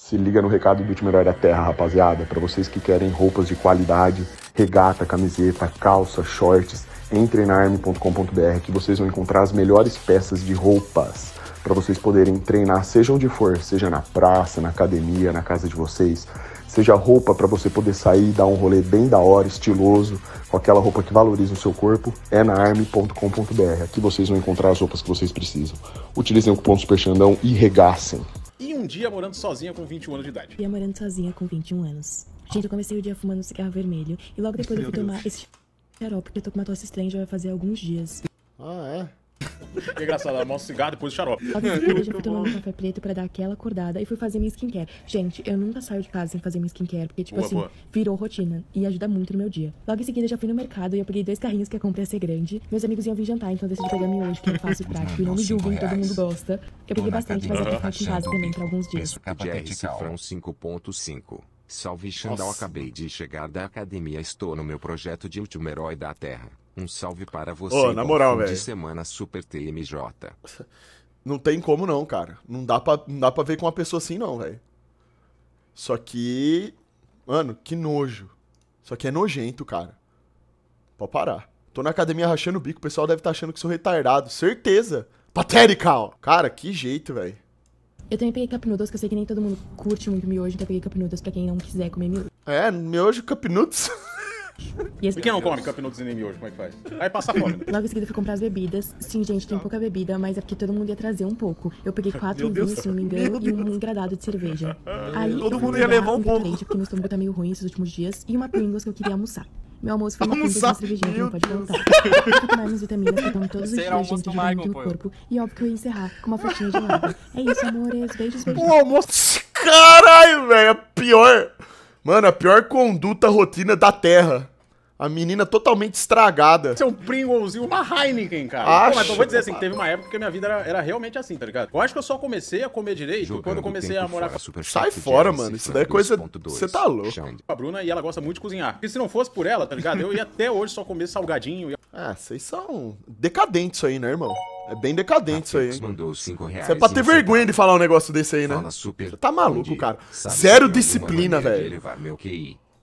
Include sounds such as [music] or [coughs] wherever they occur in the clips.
Se liga no recado do Time Herói da Terra, rapaziada, para vocês que querem roupas de qualidade, regata, camiseta, calça, shorts, entrem na arme.com.br que vocês vão encontrar as melhores peças de roupas para vocês poderem treinar, seja onde for, seja na praça, na academia, na casa de vocês, seja roupa para você poder sair, dar um rolê bem da hora, estiloso, com aquela roupa que valoriza o seu corpo, é na arme.com.br. Aqui vocês vão encontrar as roupas que vocês precisam. Utilizem o cupom Superchandão e regacem e um dia morando sozinha com 21 anos de idade. e morando sozinha com 21 anos. Gente, eu comecei o dia fumando cigarro vermelho e logo depois eu fui tomar esse xarope porque eu tô com uma tosse estranha já vai fazer alguns dias. Ah, é? Que engraçado, ela cigarro depois o xarope. eu fui tomar um café preto pra dar aquela acordada e fui fazer minha skincare. Gente, eu nunca saio de casa sem fazer minha skincare, porque, tipo boa, assim, boa. virou rotina e ajuda muito no meu dia. Logo em seguida, já fui no mercado e eu peguei dois carrinhos que a compra ia ser grande. Meus amigos iam vir jantar, então decidi pegar hoje, que é fácil e prático. E não me julguem, então todo é mundo gosta. Eu peguei bastante, mas eu fiquei em casa também pra alguns dias. Jerry Cifrão 5.5 Salve Xandão, acabei de chegar da academia, estou no meu projeto de último herói da Terra. Um salve para você. Ô, na moral, velho. De semana Super TMJ. [laughs] Não tem como não, cara. Não dá pra, não dá pra ver com uma pessoa assim não, velho. Só que... Mano, que nojo. Só que é nojento, cara. Pode parar. Tô na academia rachando o bico, o pessoal deve estar tá achando que sou retardado. Certeza. Patérica, ó. Cara, que jeito, velho. Eu também peguei cup noodles, que eu sei que nem todo mundo curte muito miojo, então eu peguei cup noodles pra quem não quiser comer miojo. É, miojo cup noodles. [laughs] E as... quem não come Cup Noodles Enemy hoje? Como é que faz? Aí passa fome. Né? Logo em seguida eu fui comprar as bebidas. Sim, gente, tem pouca bebida, mas é porque todo mundo ia trazer um pouco. Eu peguei quatro vinhos, se não me engano, e um gradado de cerveja. Aí, todo mundo ia levar um pouco. Porque meu estômago tá meio ruim esses últimos dias. E uma Pringles que eu queria almoçar. Meu almoço foi uma Almoçar. uma cervejinha que não pode faltar. Eu tomar minhas vitaminas que eu todos os Será dias, gente, ajudando o corpo. E óbvio que eu ia encerrar com uma frutinha de lado. É isso, amores. Beijos, beijos. O almoço... Caralho, velho. É pior. Mano, a pior conduta rotina da Terra. A menina totalmente estragada. Você é um e uma Heineken, cara. Acho, Pô, mas eu vou dizer assim, teve uma época que minha vida era, era, realmente assim, tá ligado? Eu acho que eu só comecei a comer direito Jogando quando eu comecei a morar fora. com... Sai fora, mano. Isso daí é coisa... Você tá louco. A Bruna, e ela gosta muito de cozinhar. Porque se não fosse por ela, tá ligado? Eu ia até hoje só comer salgadinho. Ah, vocês são decadentes aí, né, irmão? É bem decadente isso aí, Mandou cinco reais Você é pra ter vergonha tá de falar um negócio desse aí, né? Você tá maluco, cara. Zero disciplina, velho.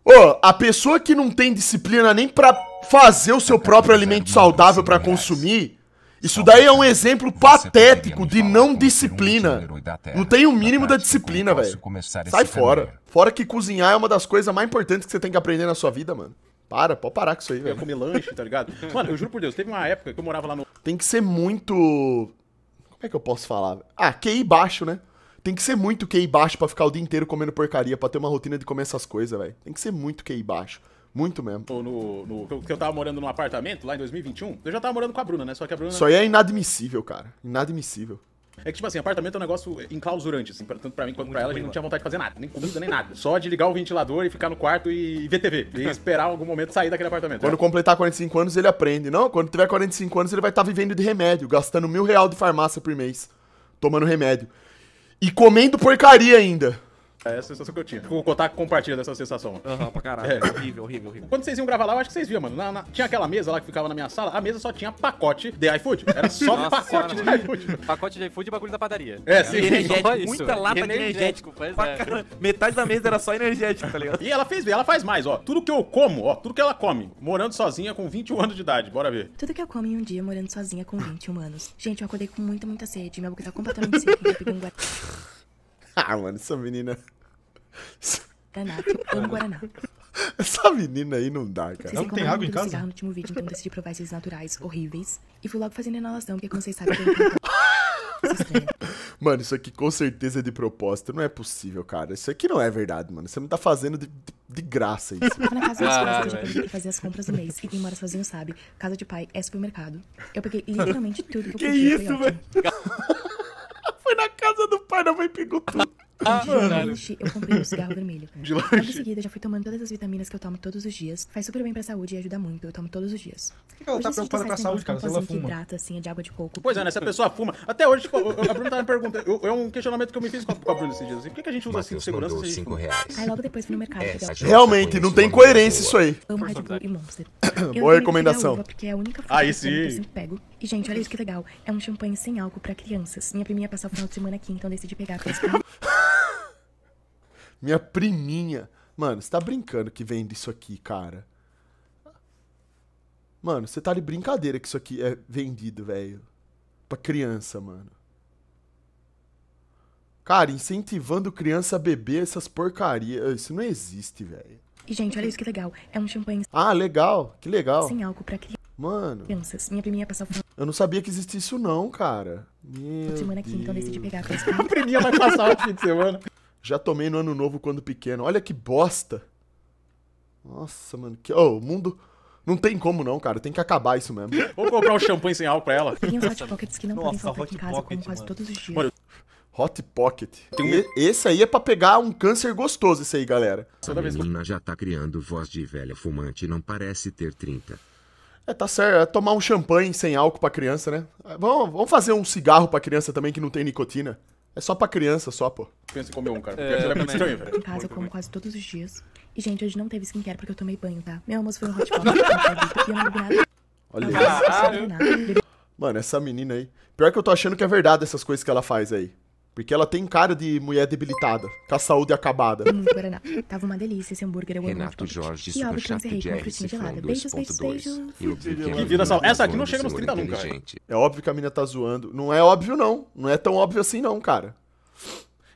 Ô, oh, a pessoa que não tem disciplina nem pra fazer o seu próprio alimento é saudável para consumir, isso daí é um exemplo patético de não disciplina. Não tem o mínimo da disciplina, velho. Sai fora. Fora que cozinhar é uma das coisas mais importantes que você tem que aprender na sua vida, mano. Para, pode parar com isso aí, velho. Eu comer lanche, tá ligado? [laughs] Mano, eu juro por Deus, teve uma época que eu morava lá no. Tem que ser muito. Como é que eu posso falar? Ah, QI baixo, né? Tem que ser muito QI baixo para ficar o dia inteiro comendo porcaria, para ter uma rotina de comer essas coisas, velho. Tem que ser muito QI baixo. Muito mesmo. No, no, que eu tava morando num apartamento lá em 2021, eu já tava morando com a Bruna, né? Só que a Bruna. Isso aí é inadmissível, cara. Inadmissível. É que, tipo assim, apartamento é um negócio enclausurante, assim, pra, tanto pra mim quanto Muito pra ela, a gente não tinha vontade de fazer nada, nem comida, nem nada. Só de ligar o ventilador e ficar no quarto e ver TV. E esperar algum momento sair daquele apartamento. Quando é. completar 45 anos, ele aprende. Não, quando tiver 45 anos, ele vai estar tá vivendo de remédio, gastando mil real de farmácia por mês, tomando remédio. E comendo porcaria ainda. É a sensação que eu tinha. O Kotaku compartilha dessa sensação. Aham, uhum, pra caralho. É. Horrível, horrível, horrível. Quando vocês iam gravar lá, eu acho que vocês viam, mano. Na, na... Tinha aquela mesa lá que ficava na minha sala, a mesa só tinha pacote de iFood. Era só Nossa, pacote senhora, de iFood. Pacote de iFood e bagulho da padaria. É, sim. Energético, isso. muita lata energético, de energético. É. Metade da mesa era só energético, tá ligado? E ela fez, ela faz mais, ó. Tudo que eu como, ó, tudo que ela come, morando sozinha com 21 anos de idade. Bora ver. Tudo que eu como em um dia, morando sozinha com 21 anos. Gente, eu acordei com muita, muita sede. Minha boca tá completamente seca. [laughs] Eu peguei um guarda. Ah, mano, essa menina. Guaraná, tá eu amo Guaraná. [laughs] Essa menina aí não dá, cara. Não tem água em casa? cigarro no último vídeo, então decidi provar esses naturais horríveis. E fui logo fazendo inalação, porque como vocês sabem... Eu... mano, isso aqui com certeza é de proposta. Não é possível, cara. Isso aqui não é verdade, mano. Você não tá fazendo de, de, de graça isso. Eu tava na casa dos ah, pais, eu peguei fazer as compras do mês. E quem mora sozinho sabe, casa de pai é supermercado. Eu peguei [laughs] literalmente tudo que eu podia. Que isso, velho? [laughs] Foi na casa do pai, não mãe pegou tudo. Ah, De lanche, eu comprei um cigarro vermelho. De lanche? em seguida, já fui tomando todas as vitaminas que eu tomo todos os dias. Faz super bem pra saúde e ajuda muito. Eu tomo todos os dias. Por que ela hoje tá preocupada com saúde, cara? Se ela fuma. Hidrata, assim, de água de coco. Pois é, né? Se a pessoa fuma. Até hoje, tipo, a Bruna tá me perguntando. É um questionamento que eu me fiz com a, com a Bruna esses dias. Assim, por que, a gente usa cinto de segurança? Se cinco reais. Aí logo depois fui no mercado. Essa, Realmente, não tem coerência isso aí. Amo Red Bull e Monster. [coughs] Boa recomendação. Porque é a única Aí sim. que eu sempre pego. E, gente, olha isso que legal. É um champanhe sem álcool pra crianças. Minha priminha passou o final de semana aqui, então decidi pegar pra [laughs] minha priminha. Mano, você tá brincando que vende isso aqui, cara. Mano, você tá de brincadeira que isso aqui é vendido, velho. Pra criança, mano. Cara, incentivando criança a beber essas porcarias. Ah, isso não existe, velho. E, gente, olha isso que legal. É um champanhe. Ah, legal. Que legal. Sem álcool pra criança. Mano. Crianças. Minha priminha passou. Eu não sabia que existia isso, não, cara. Meu semana aqui, então decidi pegar [laughs] a priminha vai passar o fim de semana. Já tomei no ano novo quando pequeno. Olha que bosta. Nossa, mano. Que... Oh, o mundo. Não tem como não, cara. Tem que acabar isso mesmo. [laughs] Vou comprar um champanhe sem álcool pra ela. Tem os Hot Pockets que não Nossa, podem faltar aqui em casa, pocket, como quase mano. todos os dias. Mano. Hot Pocket. esse aí é pra pegar um câncer gostoso, esse aí, galera. A menina já tá criando voz de velha fumante não parece ter 30. É, tá certo. É tomar um champanhe sem álcool pra criança, né? Vamos, vamos fazer um cigarro pra criança também que não tem nicotina. É só pra criança, só, pô. Pensa em comer um, cara. É, porque é, é estranho, velho. Em casa eu como quase todos os dias. E, gente, hoje não teve skincare porque eu tomei banho, tá? Meu almoço foi um hot pot, e [laughs] eu não bebi nada. Olha isso. Mano, essa menina aí. Pior que eu tô achando que é verdade essas coisas que ela faz aí. Porque ela tem cara de mulher debilitada, com a saúde acabada. Hum, tava uma delícia esse hambúrguer. Eu é Renato Jorge, e óbvio que eu beijo, com Que vida Essa aqui não chega nos 30 nunca. É óbvio que a mina tá zoando. Não é óbvio, não. Não é tão óbvio assim, não, cara.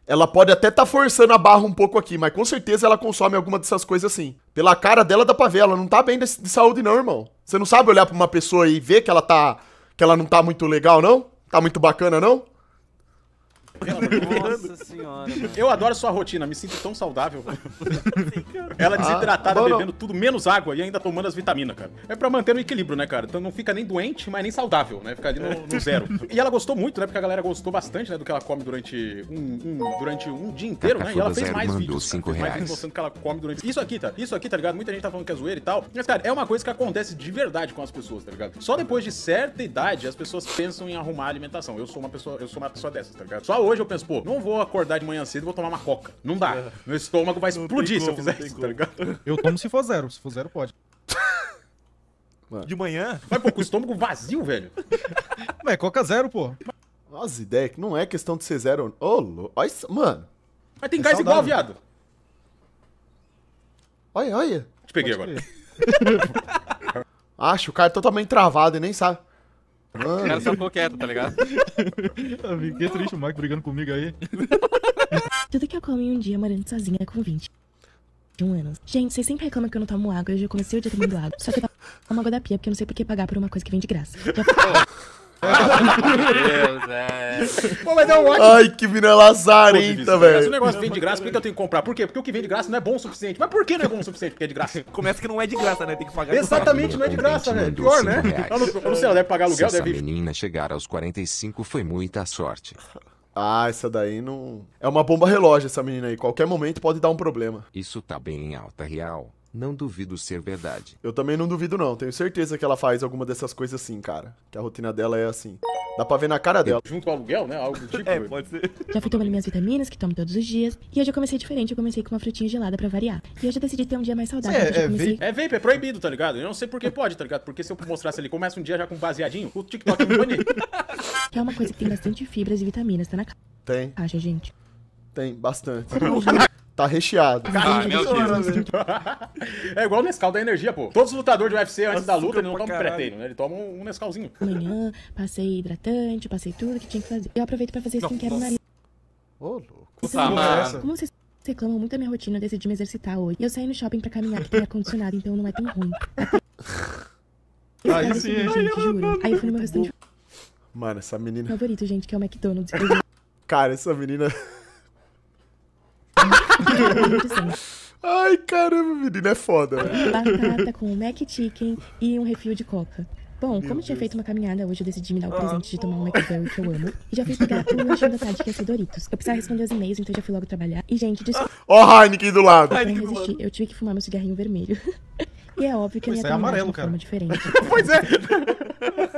Ela pode até tá forçando a barra um pouco aqui, mas com certeza ela consome alguma dessas coisas assim. Pela cara dela dá pra ver, ela não tá bem de saúde não, irmão. Você não sabe olhar pra uma pessoa e ver que ela tá... Que ela não tá muito legal, não? Tá muito bacana, não? Nossa senhora. Mano. [laughs] Eu adoro sua rotina, me sinto tão saudável. [laughs] Ela desidratada, ah, bebendo tudo, menos água e ainda tomando as vitaminas, cara. É pra manter o equilíbrio, né, cara? Então não fica nem doente, mas nem saudável, né? Fica ali no, no zero. E ela gostou muito, né? Porque a galera gostou bastante, né? Do que ela come durante um, um durante um dia inteiro, né? E ela fez mais vídeos. Cinco cara, reais. Mais vídeos mostrando que ela come durante. Isso aqui, tá? Isso aqui, tá ligado? Muita gente tá falando que é zoeira e tal. Mas, cara, é uma coisa que acontece de verdade com as pessoas, tá ligado? Só depois de certa idade as pessoas pensam em arrumar alimentação. Eu sou uma pessoa, eu sou uma pessoa dessas, tá ligado? Só hoje, eu penso, pô, não vou acordar de manhã cedo e vou tomar uma coca. Não dá. É. Meu estômago vai não explodir como, se eu fizer isso, tá como. tá ligado? Eu tomo se for zero. Se for zero, pode. Mano. De manhã? Mas, pô, com o estômago vazio, velho. [laughs] Mas é coca zero, pô. Nossa, ideia que não é questão de ser zero. Ô, oh, olha isso, mano. Mas tem é gás saudável. igual, viado. Olha, olha. Te peguei Pode agora. [laughs] Acho o cara totalmente travado e nem sabe. Mano. O cara ficou quieto, tá ligado? Eu [laughs] fiquei triste o Mike brigando comigo aí. [laughs] Tudo que eu como em um dia morando sozinha é com 20. um ano. Gente, vocês sempre reclamam que eu não tomo água. Eu já comecei o dia tomando água. Só que eu tomo água da pia, porque eu não sei por que pagar por uma coisa que vem de graça. Já... [laughs] Deus, é. Pô, mas é um Ai, que mina lazarenta, velho. Se o negócio vem de graça, por que eu tenho que comprar? Por quê? Porque o que vem de graça não é bom o suficiente. Mas por que não é bom o suficiente? Porque é de graça. [laughs] Começa que não é de graça, né? Tem que pagar. Exatamente, não é de graça, né? Pior, né? não, eu não sei, ela deve pagar aluguel, Se deve. Essa menina chegar aos 45 foi muita sorte. Ah, essa daí não. É uma bomba relógio, essa menina aí. Qualquer momento pode dar um problema. Isso tá bem em alta real. Não duvido ser verdade. Eu também não duvido, não. Tenho certeza que ela faz alguma dessas coisas assim, cara. Que a rotina dela é assim. Dá pra ver na cara dela. Junto com o aluguel, né? Algo do [laughs] tipo. é, pode ser. Já fui tomando minhas vitaminas, que tomo todos os dias. E hoje eu comecei diferente. Eu comecei com uma frutinha gelada pra variar. E hoje eu decidi ter um dia mais saudável. É, é, comecei... vape. é vape, é proibido, tá ligado? Eu não sei por que pode, tá ligado? Porque se eu mostrasse ali começa um dia já com baseadinho, o TikTok é me [laughs] banir. é uma coisa que tem bastante fibras e vitaminas, tá na cara. Tem. Acha gente. Tem, bastante. [laughs] tá recheado. Ah, meu Deus. é igual o Nescau da energia, pô. Todos os lutadores de UFC antes da luta, ele não tomam pré-treino, né? Ele toma um Nescauzinho. Amanhã, passei hidratante, passei tudo que tinha que fazer. Eu aproveito pra fazer skincare no nariz. Ô, louco. Puta, Como vocês reclamam muito da minha rotina, eu decidi me exercitar hoje. Eu saí no shopping pra caminhar, que tem ar-condicionado, então não é tão ruim. Aí sim, gente, juro. Aí eu fui no meu restaurante Mano, essa menina. favorito, gente, que é o McDonald's. Cara, essa menina. Ai, caramba, menina, é foda. Né? Batata com um Mac Chicken e um refil de coca. Bom, Meu como Deus. tinha feito uma caminhada, hoje eu decidi me dar o ah. presente ah, de tomar um McDonald's que eu amo. E já fui pegar o lanchinho da tarde, que é ser Doritos. Eu precisava responder os e-mails, então já fui logo trabalhar. E, gente, desculpa. Ó, oh, Heineken do lado! Eu não resisti, eu tive que fumar meu cigarrinho vermelho. [laughs] E é óbvio que a é amarelo, de uma cara. forma diferente. pois é!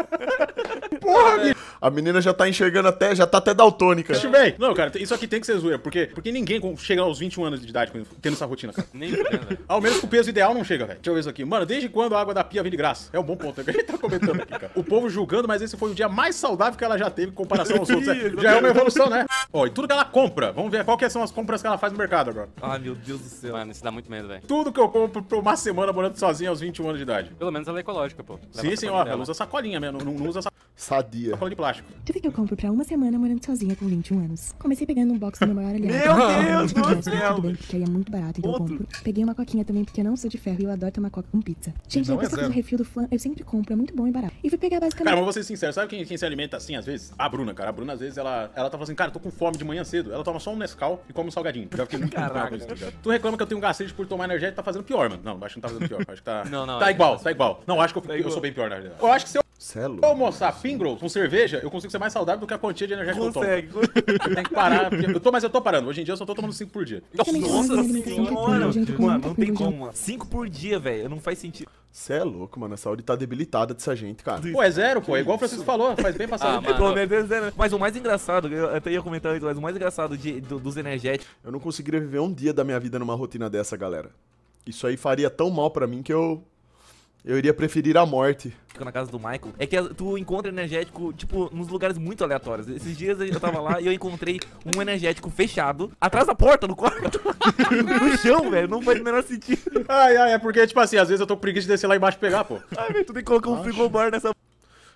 [laughs] Porra, é. A menina já tá enxergando até, já tá até daltônica. Véi, não, cara, isso aqui tem que ser zoeira, porque, porque ninguém chega aos 21 anos de idade tendo essa rotina, cara. Nem entendo. Né? Ao menos com o peso ideal não chega, velho. Deixa eu ver isso aqui. Mano, desde quando a água da pia vem de graça? É um bom ponto, é que a gente tá comentando aqui, cara. O povo julgando, mas esse foi o dia mais saudável que ela já teve em comparação aos outros. Né? Já é uma evolução, né? Ó, e tudo que ela compra, vamos ver quais são as compras que ela faz no mercado agora. Ah meu Deus do céu. Mano, isso dá muito medo, velho. Tudo que eu compro por uma semana morando sozinho aos 21 anos de idade. Pelo menos ela é ecológica, pô. Leva sim, sim, ó, ela usa sacolinha mesmo, não, não usa sacolinha. Sadia. Sacola de plástico. Tudo que eu compro pra uma semana morando sozinha com 21 anos. Comecei pegando um box do meu maior aliado. meu Deus do céu! Tudo bem, porque aí é muito barato, então Outro. eu compro. Peguei uma coquinha também, porque eu não sou de ferro e eu adoro tomar coca com pizza. Gente, não depois é do refil do flan, eu sempre compro, é muito bom e barato. E fui pegar basicamente... Cara, mas vou ser sincero, sabe quem, quem se alimenta assim às vezes? A Bruna, cara. A Bruna, às vezes, ela, ela tá falando assim, cara, tô com fome de manhã cedo. Ela toma só um Nescau e come um salgadinho. Já fiquei muito Caraca. com isso, tá Tu reclama que eu tenho um gacete por tomar energético, tá fazendo pior, mano. Não, acho que não tá fazendo pior. Acho que tá... Não, não. Tá é igual, tá igual. Não, acho que eu, tá eu sou bem pior, na verdade. Eu acho que se Celo. É eu almoçar Pingles com cerveja, eu consigo ser mais saudável do que a quantia de energia que eu tomo. Eu tenho que parar. Eu tô, mas eu tô parando. Hoje em dia eu só tô tomando 5 por dia. Nossa, Nossa senhora. Mano, não tem como. 5 por dia, velho. Não faz sentido. Você é louco, mano. A saúde tá debilitada dessa gente, cara. Pô, é zero, pô. É igual o Francisco falou. Faz bem passar. Ah, saúde. Ah, Pelo menos é zero. Mas o mais engraçado, eu até ia comentar isso, mas o mais engraçado de, do, dos energéticos... Eu não conseguiria viver um dia da minha vida numa rotina dessa, galera. Isso aí faria tão mal pra mim que eu eu iria preferir a morte. Na casa do Michael, é que tu encontra energético, tipo, nos lugares muito aleatórios. Esses dias eu tava lá e eu encontrei um energético fechado atrás da porta no quarto. [laughs] no chão, velho. Não faz o menor sentido. Ai, ai, é porque, tipo assim, às vezes eu tô com preguiça de descer lá embaixo e pegar, pô. Ai, velho, tu tem que colocar um frigobar nessa.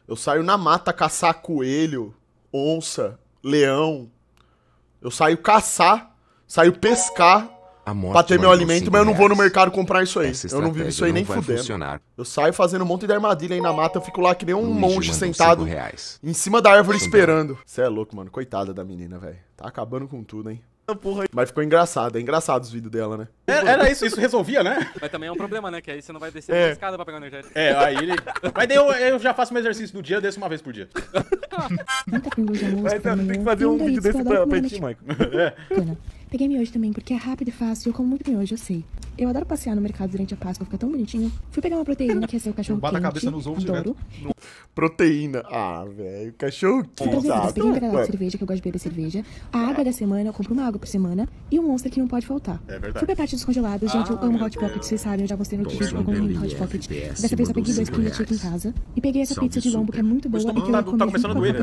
Eu saio na mata caçar coelho, onça, leão. Eu saio caçar, saio pescar a morte pra ter meu é alimento, mas eu não vou no mercado comprar isso aí. Eu não vivo isso aí nem fudendo. Eu saio fazendo um monte de armadilha aí na mata, eu fico lá que nem um Luigi monge sentado em cima da árvore esperando. Você é louco, mano. Coitada da menina, velho. Tá acabando com tudo, hein? Mas ficou engraçado, é engraçado os vídeos dela, né? Era, é, era, isso, isso resolvia, né? Mas também é um problema, né? Que aí você não vai descer é. a escada pra pegar energético. É, aí ele. Mas daí eu, eu já faço meu exercício do dia, eu desço uma vez por dia. Mas, então, tem que fazer um vídeo desse pra, pra né, ti, Michael. É. Peguei miojo também, porque é rápido e fácil. Eu como muito miojo, eu sei. Eu adoro passear no mercado durante a Páscoa, fica tão bonitinho. Fui pegar uma proteína que é seu [laughs] cachorro Bata quente. a cabeça nos ovos adoro. No... Proteína. Ah, velho, cachorro quente. peguei um granado de cerveja, que eu gosto de beber cerveja. A água da semana, eu compro uma água por semana. E um monstro que não pode faltar. É verdade. Fui pra parte dos congelados, gente, eu ah, amo Hot Pocket, vocês sabem. Eu já mostrei no vídeo que eu como Hot Pocket. Dessa vez eu peguei dois que eu tinha em casa. E peguei essa pizza de lombo, que é muito boa. Tá começando a doer, né?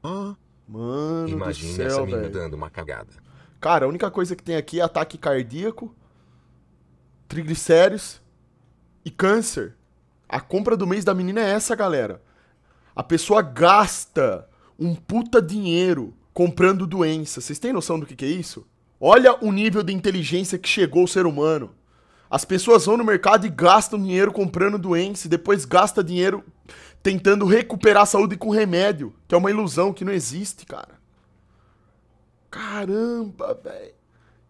Ah, Mano Imagina do céu, essa menina dando uma cagada. Cara, a única coisa que tem aqui é ataque cardíaco, triglicéridos e câncer. A compra do mês da menina é essa, galera. A pessoa gasta um puta dinheiro comprando doença. Vocês têm noção do que, que é isso? Olha o nível de inteligência que chegou o ser humano. As pessoas vão no mercado e gastam dinheiro comprando doença, e depois gasta dinheiro tentando recuperar a saúde com remédio, que é uma ilusão que não existe, cara. Caramba, velho.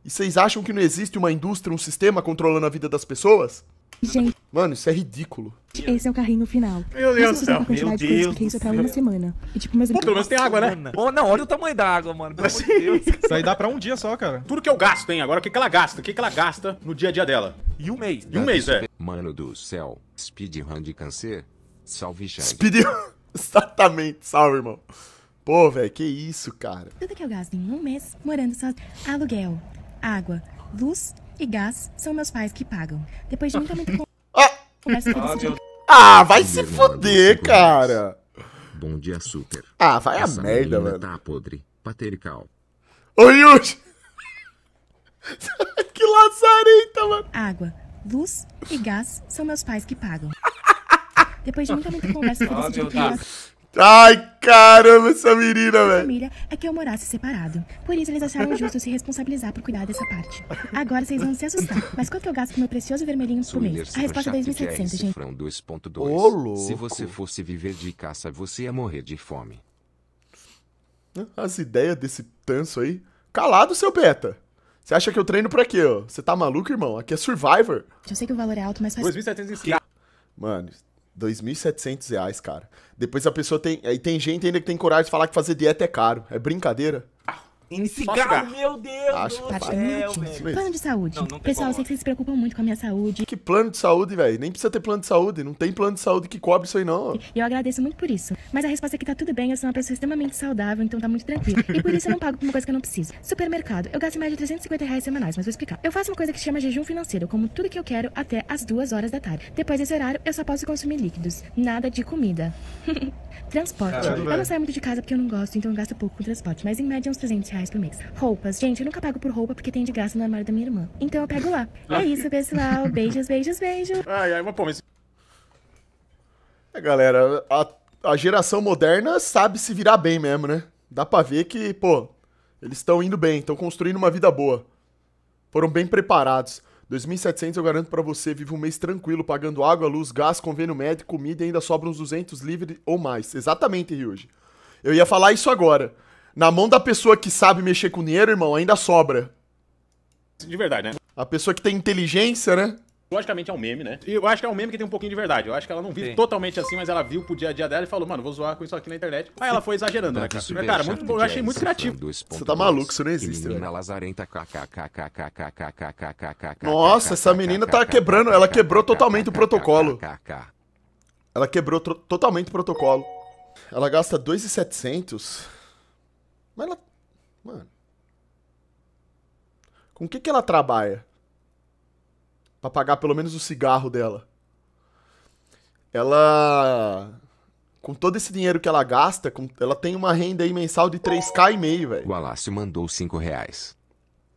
E vocês acham que não existe uma indústria, um sistema controlando a vida das pessoas? Gente. Mano, isso é ridículo. Esse é o carrinho final. Meu Deus do céu. Meu Deus. isso até uma semana. E, tipo, mas... Pô, pelo menos tem água, né? Oh, não, olha o tamanho da água, mano. Pelo Deus. [laughs] Isso aí dá pra um dia só, cara. Tudo que eu gasto, hein? Agora o que, que ela gasta? O que, que ela gasta no dia a dia dela? E um mês. E um mês, é. Mano do céu. Speedrun de câncer. Salve, já. Speedrun. [laughs] Exatamente. Salve, irmão. Pô, velho, que isso, cara. Tudo que eu gasto em um mês morando só. Aluguel, água, luz e gás são meus pais que pagam. Depois de muita, muita [laughs] ah! conversa ah, ah, vai se foder, cara! Bom dia, super. Ah, vai Essa a merda, mano. tá podre, paterical. Oi, Yuji! [laughs] que lazareta, mano! Água, luz e gás são meus pais que pagam. Depois de muita, muita [laughs] conversa Ai, caramba, essa menina, velho. família é que eu morasse separado. Por isso eles acharam justo se responsabilizar por cuidar dessa parte. Agora vocês vão se assustar. Mas quanto eu gasto com meu precioso vermelhinho por mês? A resposta é 2.700, é, gente. Frão 2.2. Se você fosse viver de caça, você ia morrer de fome. As ideias desse tanso aí. Calado, seu beta. Você acha que eu treino pra quê, ó? Você tá maluco, irmão? Aqui é Survivor. Eu sei que o valor é alto, mas faz... 2.700 Mano, 2.700 reais, cara. Depois a pessoa tem. Aí tem gente ainda que tem coragem de falar que fazer dieta é caro. É brincadeira? Em cigarro, meu Deus Acho do tá céu, velho. Plano de saúde. Não, não Pessoal, eu sei que vocês se preocupam muito com a minha saúde. Que plano de saúde, velho? Nem precisa ter plano de saúde. Não tem plano de saúde que cobre isso aí, não. E eu agradeço muito por isso. Mas a resposta é que tá tudo bem, eu sou uma pessoa extremamente saudável, então tá muito tranquilo. E por isso eu não pago por uma coisa que eu não preciso. Supermercado. Eu gasto em média 350 reais semanais, mas vou explicar. Eu faço uma coisa que se chama jejum financeiro. Eu como tudo que eu quero até as duas horas da tarde. Depois desse horário, eu só posso consumir líquidos. Nada de comida. [laughs] transporte. Eu não saio muito de casa porque eu não gosto, então eu gasto pouco com transporte. Mas em média uns 300 reais reais por mês. Roupas. Gente, eu nunca pago por roupa porque tem de graça no armário da minha irmã. Então eu pego lá. É isso, pessoal. [laughs] Beijos, beijos, beijos. Ai, ai, mas pô, mas... É, galera, a, a geração moderna sabe se virar bem mesmo, né? Dá pra ver que, pô, eles estão indo bem, estão construindo uma vida boa. Foram bem preparados. 2.700 eu garanto para você, vive um mês tranquilo, pagando água, luz, gás, convênio médico, comida e ainda sobra uns 200 livre ou mais. Exatamente, Ryuji. Eu ia falar isso agora. Na mão da pessoa que sabe mexer com dinheiro, irmão, ainda sobra. De verdade, né? A pessoa que tem inteligência, né? Logicamente é um meme, né? E eu acho que é um meme que tem um pouquinho de verdade. Eu acho que ela não viu totalmente assim, mas ela viu pro dia a dia dela e falou, mano, vou zoar com isso aqui na internet. Aí ela foi exagerando, né, cara? cara muito bom, eu achei muito criativo. Você tá maluco, isso não existe, Nossa, essa menina tá quebrando, ela quebrou totalmente o protocolo. Ela quebrou totalmente o protocolo. Ela gasta 2,700 mas ela. Mano. Com o que, que ela trabalha? Pra pagar pelo menos o cigarro dela. Ela. Com todo esse dinheiro que ela gasta, com... ela tem uma renda aí mensal de 3k e meio, velho. O Alácio mandou 5 reais.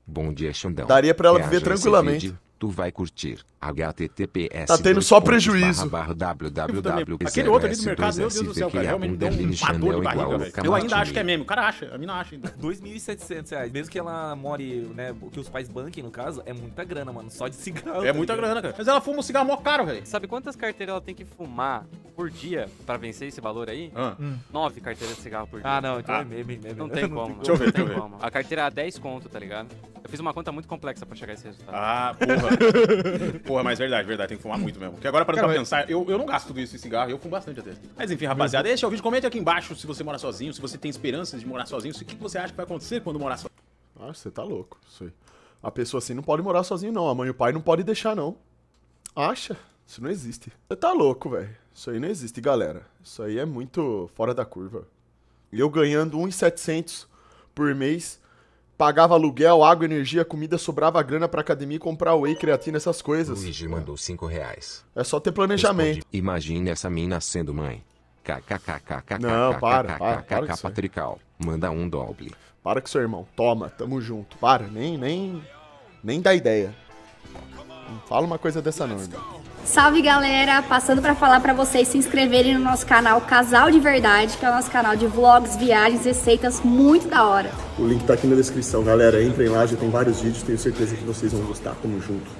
Bom dia, Xandão. Daria pra ela viver tranquilamente. Tu vai curtir. HTTPS. Tá tendo só prejuízo. Barra, barra, www, Aquele outro ali do mercado, meu Deus do céu, cara. Realmente deu uma dor de barriga, velho. Eu ainda acho que é meme. O cara acha. A mina acha ainda. 2.700 reais. Mesmo que ela more, né, que os pais banquem, no caso, é muita grana, mano. Só de cigarro. É tá muita grana, cara. Mas ela fuma um cigarro mó caro, velho. Sabe quantas carteiras ela tem que fumar por dia pra vencer esse valor aí? Ah. Hum. Nove carteiras de cigarro por ah, dia. Ah, não. Então ah. é meme, é meme. Não é tem como. Deixa eu ver, deixa eu ver. A carteira é a 10 conto, tá ligado? fiz uma conta muito complexa pra chegar a esse resultado. Ah, porra. [laughs] porra, mas verdade, verdade. Tem que fumar muito mesmo. Porque agora, pra, Cara, pra pensar, eu, eu não gasto tudo isso em cigarro, eu fumo bastante até. Mas enfim, rapaziada, este é o vídeo. Comente aqui embaixo se você mora sozinho, se você tem esperanças de morar sozinho, o que você acha que vai acontecer quando morar sozinho. Ah, você tá louco. Isso aí. A pessoa assim não pode morar sozinho, não. A mãe e o pai não podem deixar, não. Acha? Isso não existe. Você tá louco, velho. Isso aí não existe, galera. Isso aí é muito fora da curva. Eu ganhando 1,700 por mês pagava aluguel, água, energia, comida, sobrava grana pra academia comprar whey, creatina, essas coisas. Luigi mandou 5 reais. É só ter planejamento. Respondi. Imagine essa mina sendo mãe. KKKKKK. Não, para, para, para Patrical, manda um doble. Para com seu irmão. Toma, tamo junto. Para, nem, nem, nem dá ideia fala uma coisa dessa norma. Salve galera, passando para falar para vocês se inscreverem no nosso canal Casal de Verdade, que é o nosso canal de vlogs, viagens, receitas muito da hora. O link tá aqui na descrição, galera. Entrem lá, já tem vários vídeos, tenho certeza que vocês vão gostar. Tamo junto.